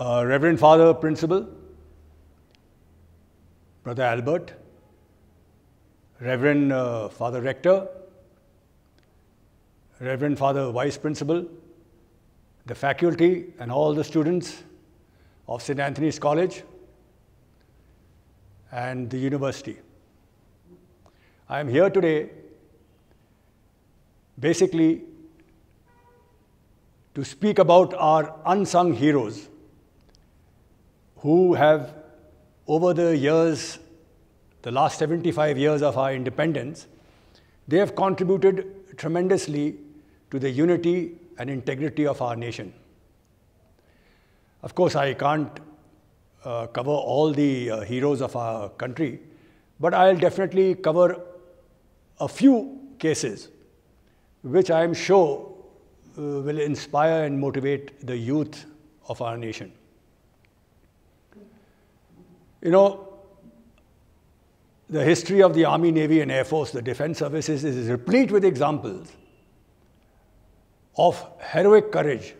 uh, Reverend Father Principal, Brother Albert, Reverend uh, Father Rector, Reverend Father Vice Principal, the faculty and all the students of St. Anthony's College and the university. I am here today basically to speak about our unsung heroes who have, over the years, the last 75 years of our independence, they have contributed tremendously to the unity and integrity of our nation. Of course, I can't uh, cover all the uh, heroes of our country, but I'll definitely cover a few cases which I am sure uh, will inspire and motivate the youth of our nation. You know, the history of the Army, Navy, and Air Force, the defense services, is replete with examples of heroic courage,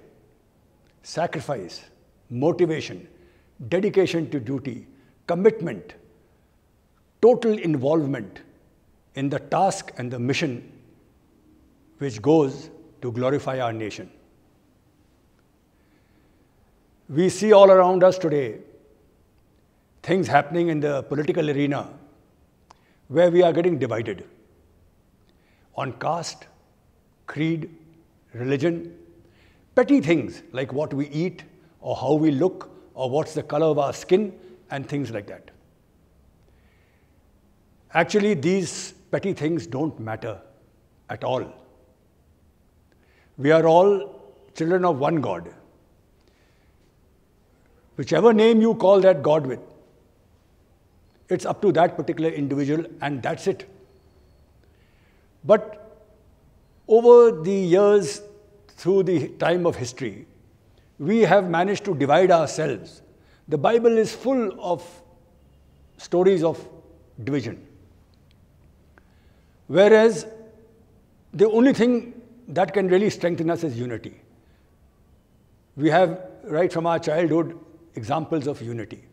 sacrifice, motivation, dedication to duty, commitment, total involvement in the task and the mission which goes to glorify our nation. We see all around us today things happening in the political arena where we are getting divided on caste, creed, religion, petty things like what we eat or how we look or what's the color of our skin and things like that. Actually, these petty things don't matter at all. We are all children of one God. Whichever name you call that God with, it's up to that particular individual and that's it. But over the years, through the time of history, we have managed to divide ourselves. The Bible is full of stories of division. Whereas the only thing that can really strengthen us is unity. We have, right from our childhood, examples of unity.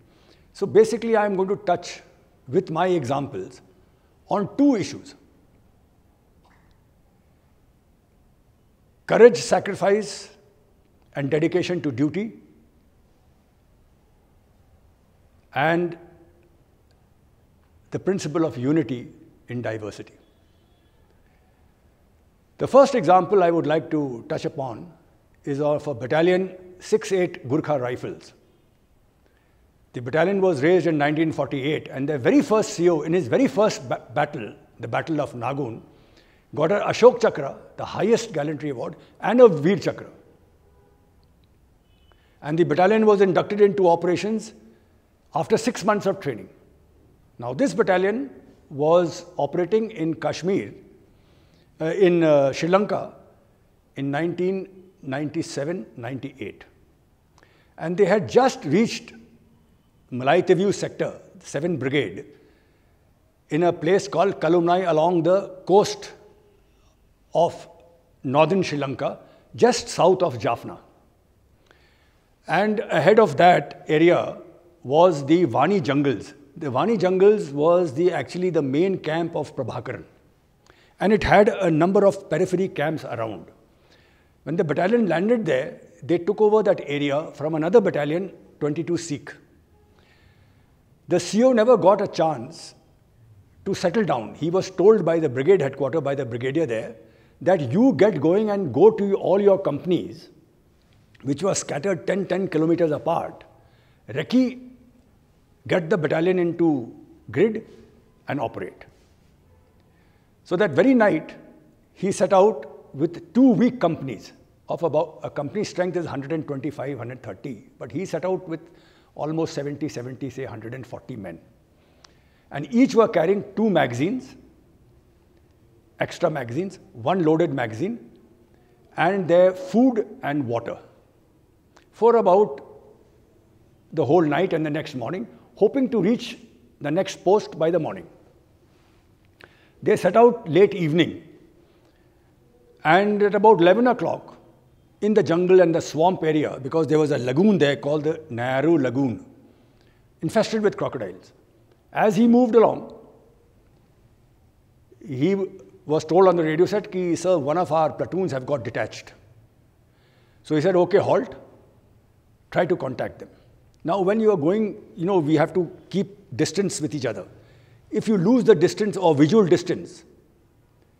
So basically I am going to touch with my examples on two issues. Courage, sacrifice and dedication to duty and the principle of unity in diversity. The first example I would like to touch upon is of a battalion six-eight Gurkha Rifles. The battalion was raised in 1948 and their very first CO in his very first ba battle, the Battle of Nagun, got an Ashok Chakra, the highest gallantry award, and a Veer Chakra. And the battalion was inducted into operations after six months of training. Now, this battalion was operating in Kashmir, uh, in uh, Sri Lanka, in 1997 98. And they had just reached Teviu sector, 7th Brigade, in a place called Kalumnai along the coast of northern Sri Lanka, just south of Jaffna. And ahead of that area was the Vani jungles. The Vani jungles was the, actually the main camp of Prabhakaran. And it had a number of periphery camps around. When the battalion landed there, they took over that area from another battalion, 22 Sikh. The CO never got a chance to settle down. He was told by the brigade headquarters, by the brigadier there, that you get going and go to all your companies, which were scattered 10, 10 kilometers apart. Reki, get the battalion into grid and operate. So that very night, he set out with two weak companies of about, a company strength is 125, 130, but he set out with almost 70, 70, say 140 men. And each were carrying two magazines, extra magazines, one loaded magazine, and their food and water for about the whole night and the next morning, hoping to reach the next post by the morning. They set out late evening, and at about 11 o'clock, in the jungle and the swamp area because there was a lagoon there called the Nehru Lagoon, infested with crocodiles. As he moved along, he was told on the radio set, Ki, Sir, one of our platoons have got detached. So he said, Okay, halt, try to contact them. Now, when you are going, you know, we have to keep distance with each other. If you lose the distance or visual distance,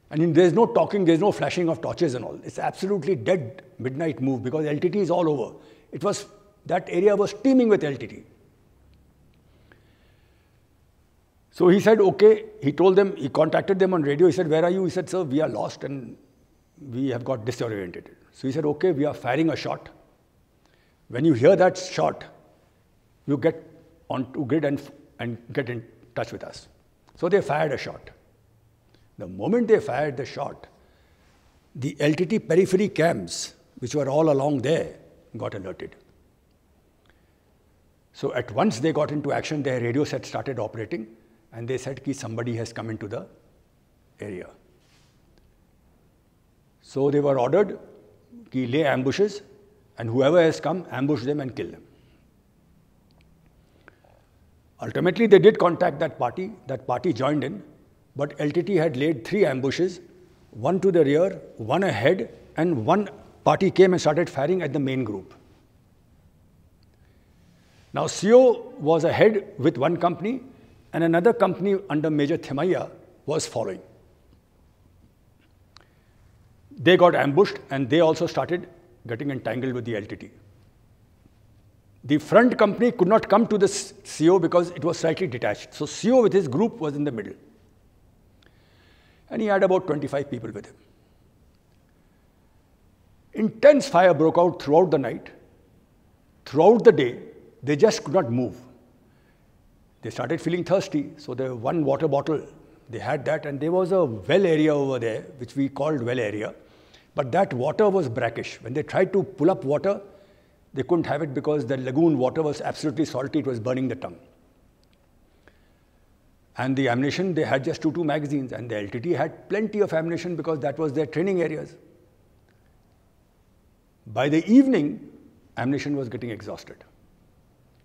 I mean, there's no talking, there's no flashing of torches and all. It's absolutely dead midnight move because LTT is all over. It was, that area was teeming with LTT. So he said, okay, he told them, he contacted them on radio. He said, where are you? He said, sir, we are lost and we have got disoriented. So he said, okay, we are firing a shot. When you hear that shot, you get onto grid and, and get in touch with us. So they fired a shot. The moment they fired the shot, the LTT periphery camps, which were all along there, got alerted. So at once they got into action, their radio set started operating, and they said, Ki, somebody has come into the area. So they were ordered, Ki, lay ambushes, and whoever has come, ambush them and kill them. Ultimately, they did contact that party. That party joined in, but LTT had laid three ambushes, one to the rear, one ahead, and one party came and started firing at the main group. Now, CO was ahead with one company, and another company under Major Themaya was following. They got ambushed and they also started getting entangled with the LTT. The front company could not come to the CO because it was slightly detached. So CO with his group was in the middle and he had about 25 people with him. Intense fire broke out throughout the night. Throughout the day, they just could not move. They started feeling thirsty, so they one water bottle. They had that, and there was a well area over there, which we called well area. But that water was brackish. When they tried to pull up water, they couldn't have it because the lagoon water was absolutely salty, it was burning the tongue. And the ammunition, they had just two, two magazines, and the LTT had plenty of ammunition because that was their training areas. By the evening, ammunition was getting exhausted.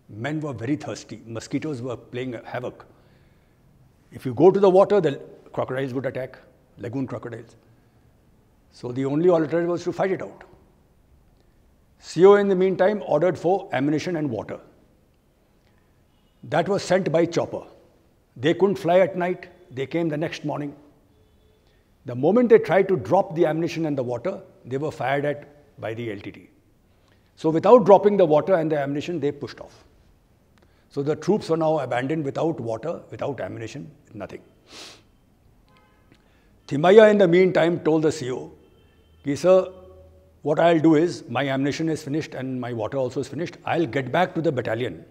Men were very thirsty. Mosquitoes were playing havoc. If you go to the water, the crocodiles would attack, lagoon crocodiles. So the only alternative was to fight it out. CO, in the meantime, ordered for ammunition and water. That was sent by chopper. They couldn't fly at night. They came the next morning. The moment they tried to drop the ammunition and the water, they were fired at by the LTT. So without dropping the water and the ammunition, they pushed off. So the troops were now abandoned without water, without ammunition, nothing. Thimaya in the meantime told the CEO, okay, sir, what I'll do is my ammunition is finished and my water also is finished. I'll get back to the battalion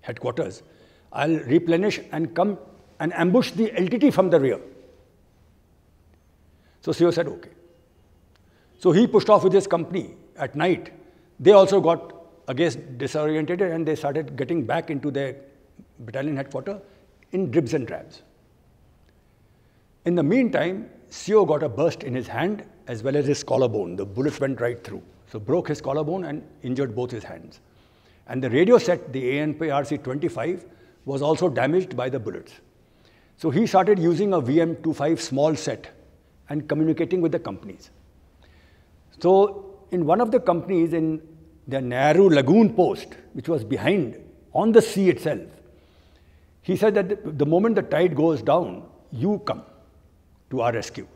headquarters I'll replenish and come and ambush the LTT from the rear. So CEO said, okay. So he pushed off with his company at night. They also got, I guess, disoriented and they started getting back into their battalion headquarters in dribs and drabs. In the meantime, CEO got a burst in his hand as well as his collarbone. The bullet went right through. So broke his collarbone and injured both his hands. And the radio set, the ANPRC 25, was also damaged by the bullets. So he started using a VM25 small set and communicating with the companies. So in one of the companies in the Nehru Lagoon post, which was behind on the sea itself, he said that the moment the tide goes down, you come to our rescue.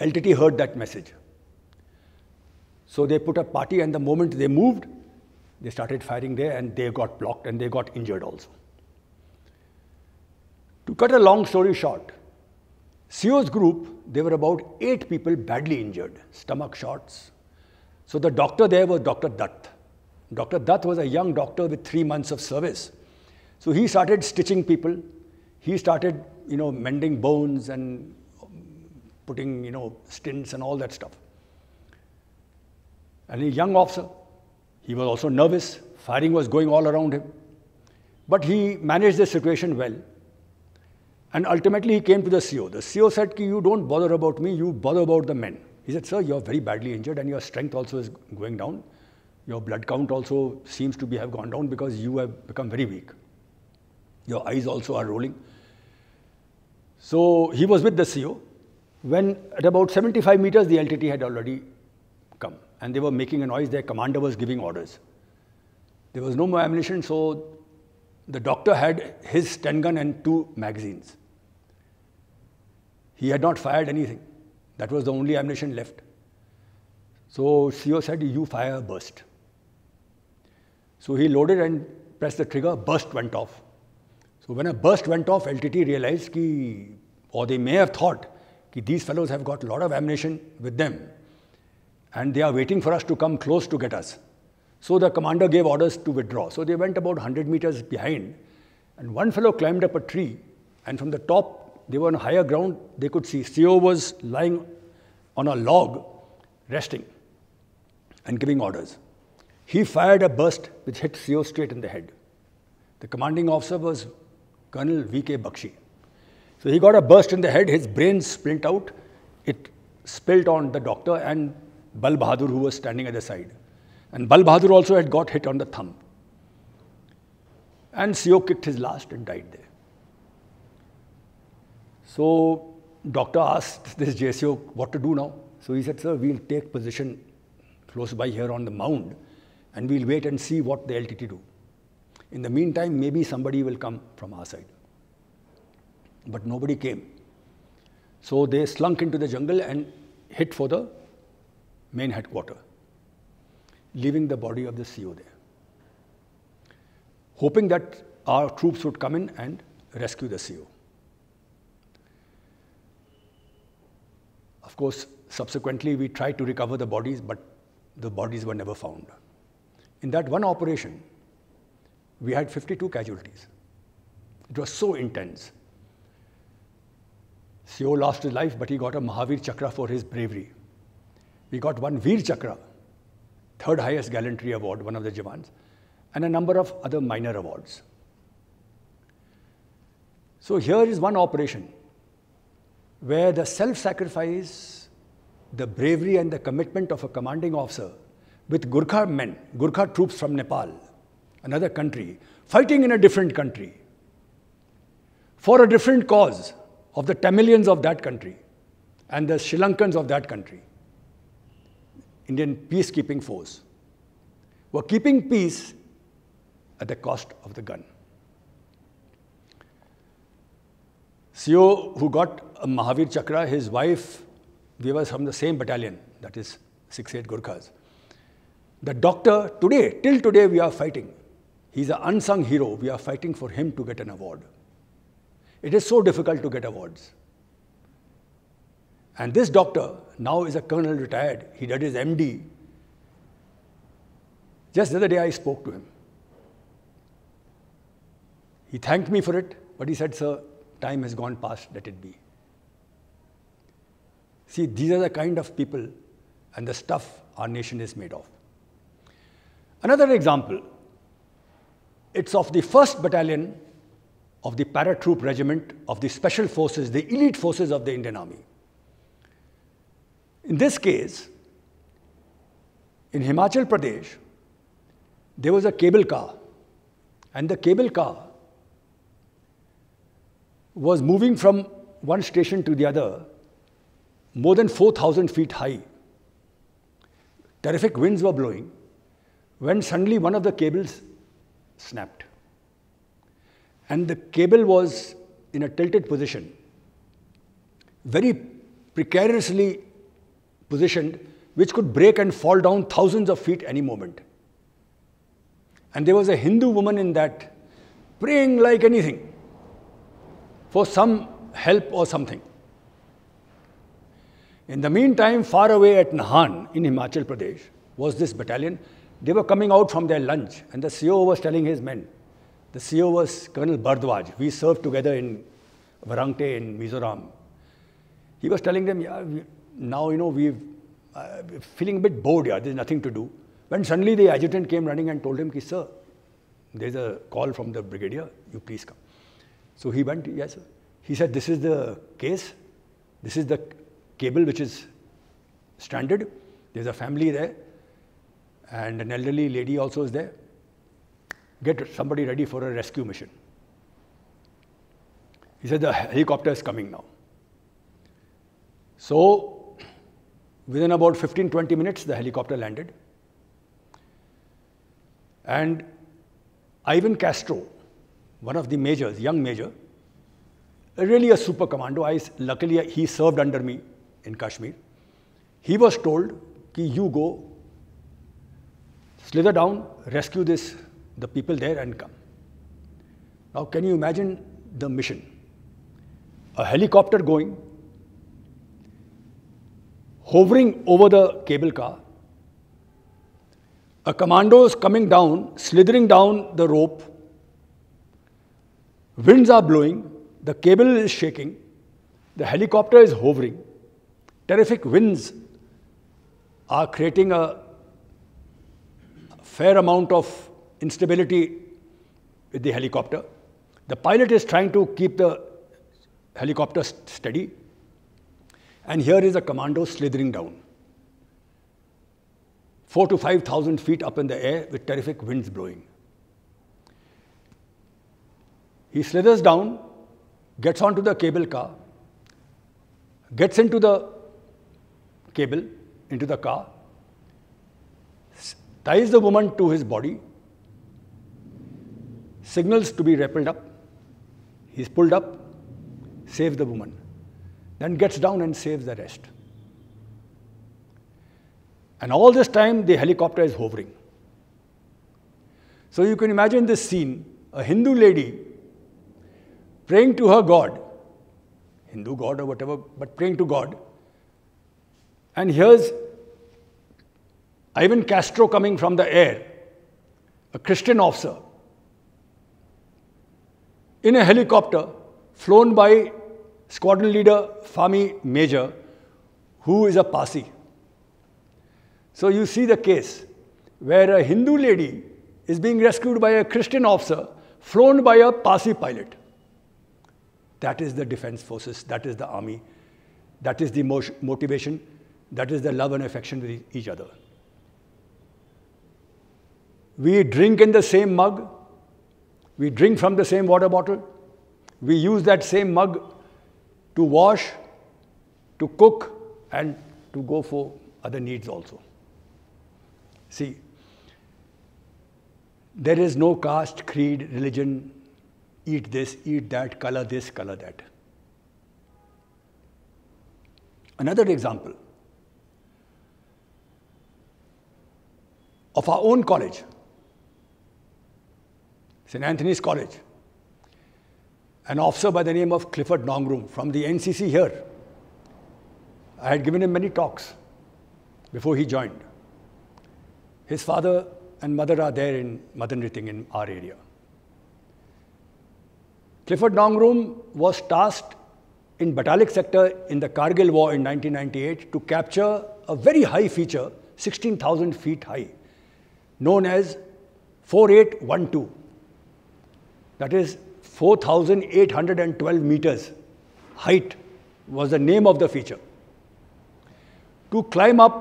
LTT heard that message. So they put a party, and the moment they moved, they started firing there and they got blocked and they got injured also. To cut a long story short, CO's group, there were about eight people badly injured, stomach shots. So the doctor there was Dr. Dutt. Dr. Dutt was a young doctor with three months of service. So he started stitching people. He started, you know, mending bones and putting, you know, stints and all that stuff. And a young officer, he was also nervous. Firing was going all around him. But he managed the situation well. And ultimately, he came to the CO. The CO said, Ki, You don't bother about me, you bother about the men. He said, Sir, you're very badly injured and your strength also is going down. Your blood count also seems to be have gone down because you have become very weak. Your eyes also are rolling. So he was with the CO when at about 75 meters the LTT had already come and they were making a noise. Their commander was giving orders. There was no more ammunition, so the doctor had his ten gun and two magazines. He had not fired anything. That was the only ammunition left. So CO said, you fire burst. So he loaded and pressed the trigger, burst went off. So when a burst went off, LTT realized, ki, or they may have thought, ki, these fellows have got a lot of ammunition with them and they are waiting for us to come close to get us. So the commander gave orders to withdraw. So they went about 100 meters behind, and one fellow climbed up a tree, and from the top, they were on higher ground, they could see. CO was lying on a log, resting and giving orders. He fired a burst which hit CO straight in the head. The commanding officer was Colonel V.K. Bakshi. So he got a burst in the head, his brain split out, it spilled on the doctor, and Bal Bahadur, who was standing at the side. And Bal Bahadur also had got hit on the thumb. And Sio kicked his last and died there. So doctor asked this JCO what to do now. So he said, sir, we'll take position close by here on the mound and we'll wait and see what the LTT do. In the meantime, maybe somebody will come from our side. But nobody came. So they slunk into the jungle and hit for the main headquarters, leaving the body of the CO there, hoping that our troops would come in and rescue the CO. Of course, subsequently we tried to recover the bodies, but the bodies were never found. In that one operation, we had 52 casualties. It was so intense. CO lost his life, but he got a Mahavir Chakra for his bravery. We got one Veer Chakra, third highest gallantry award, one of the Jawans, and a number of other minor awards. So here is one operation where the self-sacrifice, the bravery and the commitment of a commanding officer with Gurkha men, Gurkha troops from Nepal, another country, fighting in a different country for a different cause of the Tamilians of that country and the Sri Lankans of that country. Indian peacekeeping force were keeping peace at the cost of the gun. CO, who got Mahavir Chakra, his wife, we were from the same battalion, that is 6-8 Gurkhas. The doctor, today, till today we are fighting. He's an unsung hero. We are fighting for him to get an award. It is so difficult to get awards. And this doctor, now is a colonel retired. He did his MD. Just the other day I spoke to him. He thanked me for it, but he said, Sir, time has gone past, let it be. See, these are the kind of people and the stuff our nation is made of. Another example, it's of the 1st Battalion of the Paratroop Regiment of the Special Forces, the elite forces of the Indian Army. In this case, in Himachal Pradesh, there was a cable car, and the cable car was moving from one station to the other more than 4,000 feet high. Terrific winds were blowing when suddenly one of the cables snapped. And the cable was in a tilted position, very precariously positioned which could break and fall down thousands of feet any moment. And there was a Hindu woman in that praying like anything for some help or something. In the meantime, far away at Nahan in Himachal Pradesh was this battalion. They were coming out from their lunch, and the CO was telling his men. The CO was Colonel Bardwaj. We served together in Varangte in Mizoram. He was telling them, yeah, now, you know, we are uh, feeling a bit bored here, there's nothing to do. When suddenly the adjutant came running and told him, Ki, sir, there's a call from the brigadier, you please come. So he went, yes, sir. He said, this is the case, this is the cable which is stranded, there's a family there, and an elderly lady also is there. Get somebody ready for a rescue mission. He said, the helicopter is coming now. So Within about 15 20 minutes, the helicopter landed. And Ivan Castro, one of the majors, young major, really a super commando. I, luckily, he served under me in Kashmir. He was told, Ki, you go, slither down, rescue this, the people there and come. Now, can you imagine the mission? A helicopter going hovering over the cable car. A commando is coming down, slithering down the rope. Winds are blowing, the cable is shaking, the helicopter is hovering. Terrific winds are creating a fair amount of instability with the helicopter. The pilot is trying to keep the helicopter steady. And here is a commando slithering down. Four to 5,000 feet up in the air with terrific winds blowing. He slithers down, gets onto the cable car, gets into the cable, into the car, ties the woman to his body, signals to be rappelled up. He's pulled up, saves the woman then gets down and saves the rest. And all this time, the helicopter is hovering. So you can imagine this scene a Hindu lady praying to her God, Hindu God or whatever, but praying to God. And here's Ivan Castro coming from the air, a Christian officer, in a helicopter flown by squadron leader Fami Major, who is a Parsi. So you see the case where a Hindu lady is being rescued by a Christian officer flown by a Parsi pilot. That is the defense forces, that is the army, that is the motivation, that is the love and affection with each other. We drink in the same mug, we drink from the same water bottle, we use that same mug to wash, to cook and to go for other needs also. See, there is no caste, creed, religion, eat this, eat that, color this, color that. Another example of our own college, St. Anthony's College an officer by the name of Clifford Nongroom from the NCC here. I had given him many talks before he joined. His father and mother are there in Madanriting in our area. Clifford Nongroom was tasked in Batalik sector in the Kargil war in 1998 to capture a very high feature, 16,000 feet high, known as 4812. That is 4,812 meters height was the name of the feature. To climb up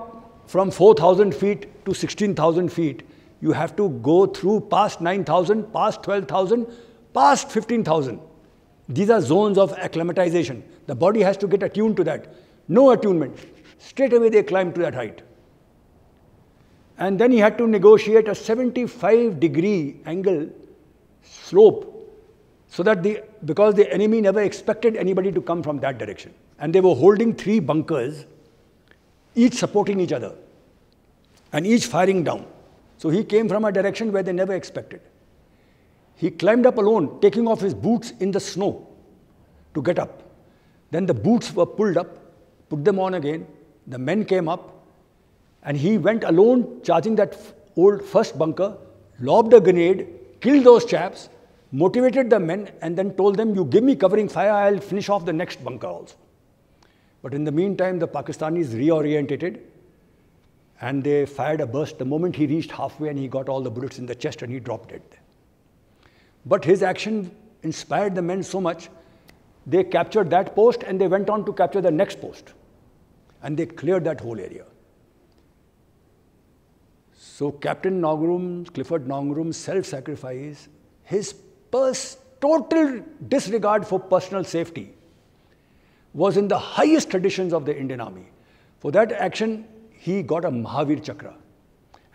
from 4,000 feet to 16,000 feet, you have to go through past 9,000, past 12,000, past 15,000. These are zones of acclimatization. The body has to get attuned to that. No attunement. Straight away they climb to that height. And then he had to negotiate a 75 degree angle slope so that the, because the enemy never expected anybody to come from that direction. And they were holding three bunkers, each supporting each other, and each firing down. So he came from a direction where they never expected. He climbed up alone, taking off his boots in the snow to get up. Then the boots were pulled up, put them on again. The men came up, and he went alone, charging that old first bunker, lobbed a grenade, killed those chaps, motivated the men and then told them, you give me covering fire, I'll finish off the next bunker also. But in the meantime, the Pakistanis reorientated and they fired a burst the moment he reached halfway and he got all the bullets in the chest and he dropped dead. But his action inspired the men so much, they captured that post and they went on to capture the next post. And they cleared that whole area. So Captain Nogrum, Clifford Nogrum, self-sacrifice, his total disregard for personal safety was in the highest traditions of the Indian army. For that action, he got a Mahavir Chakra.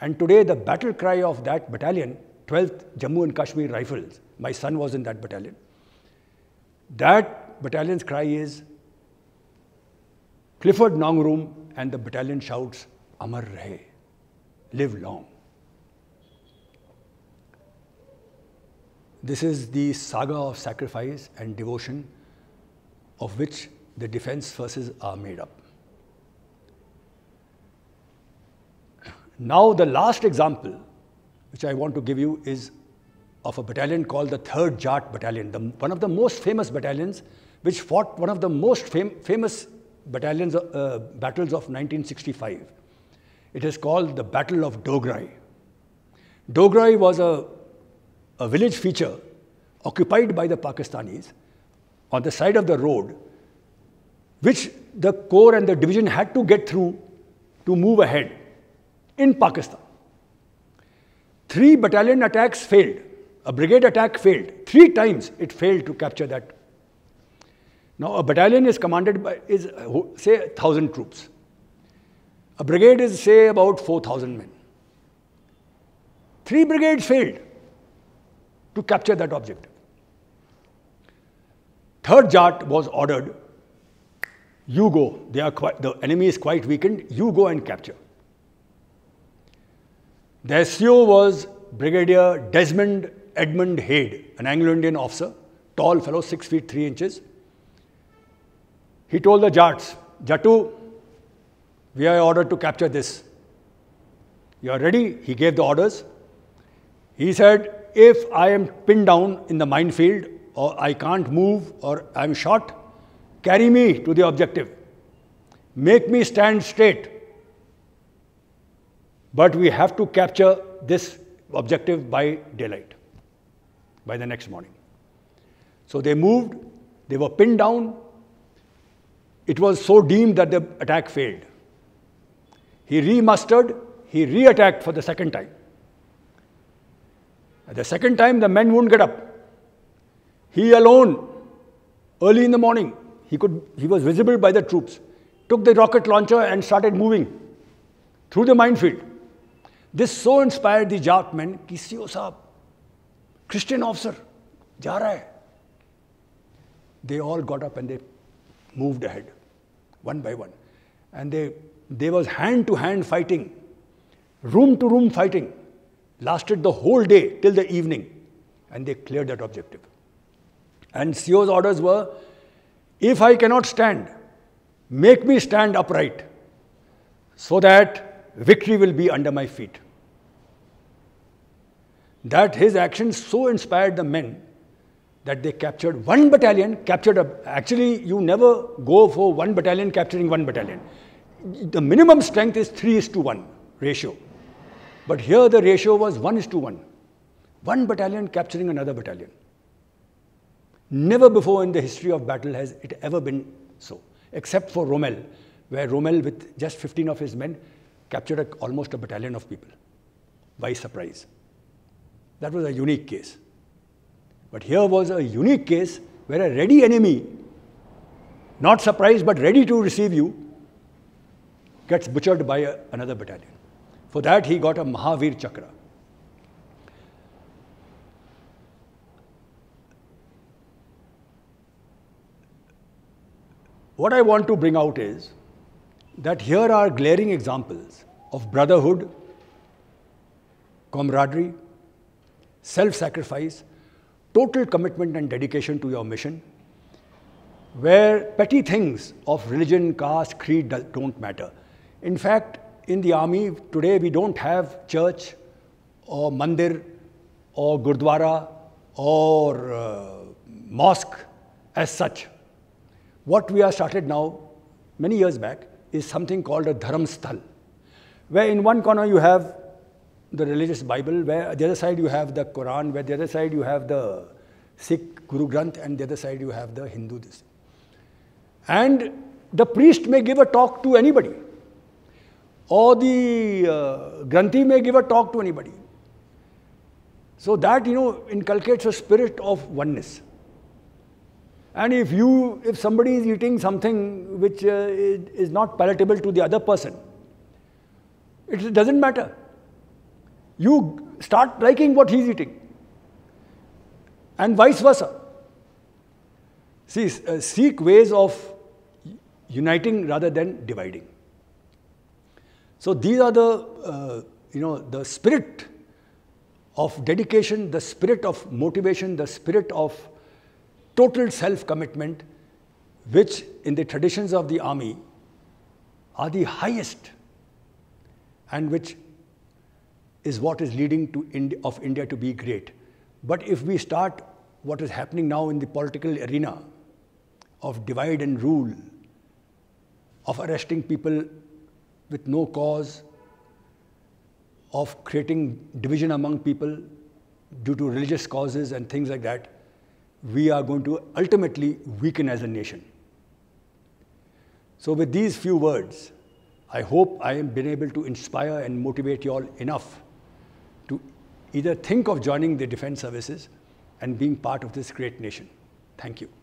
And today, the battle cry of that battalion, 12th Jammu and Kashmir Rifles, my son was in that battalion. That battalion's cry is Clifford Nongroom and the battalion shouts, Amar Rahe, live long. This is the saga of sacrifice and devotion of which the defense forces are made up. Now the last example which I want to give you is of a battalion called the 3rd Jat Battalion, the, one of the most famous battalions which fought one of the most fam famous battalions, uh, battles of 1965. It is called the Battle of Dograi. Dograi was a a village feature occupied by the Pakistanis on the side of the road, which the corps and the division had to get through to move ahead in Pakistan. Three battalion attacks failed. A brigade attack failed. Three times it failed to capture that. Now, a battalion is commanded by, is, say, 1,000 troops. A brigade is, say, about 4,000 men. Three brigades failed to capture that object, Third Jat was ordered, you go, quite, the enemy is quite weakened, you go and capture. The SCO was Brigadier Desmond Edmund Haid, an Anglo-Indian officer, tall fellow, 6 feet 3 inches. He told the Jats, Jatu, we are ordered to capture this. You are ready? He gave the orders. He said, if I am pinned down in the minefield or I can't move or I'm shot, carry me to the objective. Make me stand straight. But we have to capture this objective by daylight, by the next morning. So they moved, they were pinned down. It was so deemed that the attack failed. He remustered, he re attacked for the second time the second time, the men won't get up. He alone, early in the morning, he, could, he was visible by the troops, took the rocket launcher and started moving through the minefield. This so inspired the Jat men कि CO Christian officer जा They all got up and they moved ahead, one by one, and they there was hand to hand fighting, room to room fighting lasted the whole day till the evening, and they cleared that objective. And CO's orders were if I cannot stand, make me stand upright so that victory will be under my feet. That his actions so inspired the men that they captured one battalion, captured a, actually, you never go for one battalion capturing one battalion. The minimum strength is 3 is to 1 ratio. But here the ratio was 1 is to 1. One battalion capturing another battalion. Never before in the history of battle has it ever been so, except for Rommel, where Rommel, with just 15 of his men, captured a, almost a battalion of people by surprise. That was a unique case. But here was a unique case where a ready enemy, not surprised but ready to receive you, gets butchered by a, another battalion. For that, he got a Mahavir Chakra. What I want to bring out is that here are glaring examples of brotherhood, camaraderie, self sacrifice, total commitment and dedication to your mission, where petty things of religion, caste, creed don't matter. In fact, in the army today we don't have church or mandir or gurdwara or uh, mosque as such. What we have started now, many years back, is something called a dharamsthal, where in one corner you have the religious Bible, where the other side you have the Quran, where the other side you have the Sikh Guru Granth, and the other side you have the Hindu. And the priest may give a talk to anybody or the uh, Granthi may give a talk to anybody. So that, you know, inculcates a spirit of oneness. And if you, if somebody is eating something which uh, is not palatable to the other person, it doesn't matter. You start liking what he's eating, and vice versa. See, uh, seek ways of uniting rather than dividing. So these are the, uh, you know, the spirit of dedication, the spirit of motivation, the spirit of total self-commitment, which in the traditions of the army are the highest and which is what is leading to Indi of India to be great. But if we start what is happening now in the political arena of divide and rule, of arresting people with no cause of creating division among people due to religious causes and things like that, we are going to ultimately weaken as a nation. So, with these few words, I hope I have been able to inspire and motivate you all enough to either think of joining the defense services and being part of this great nation. Thank you.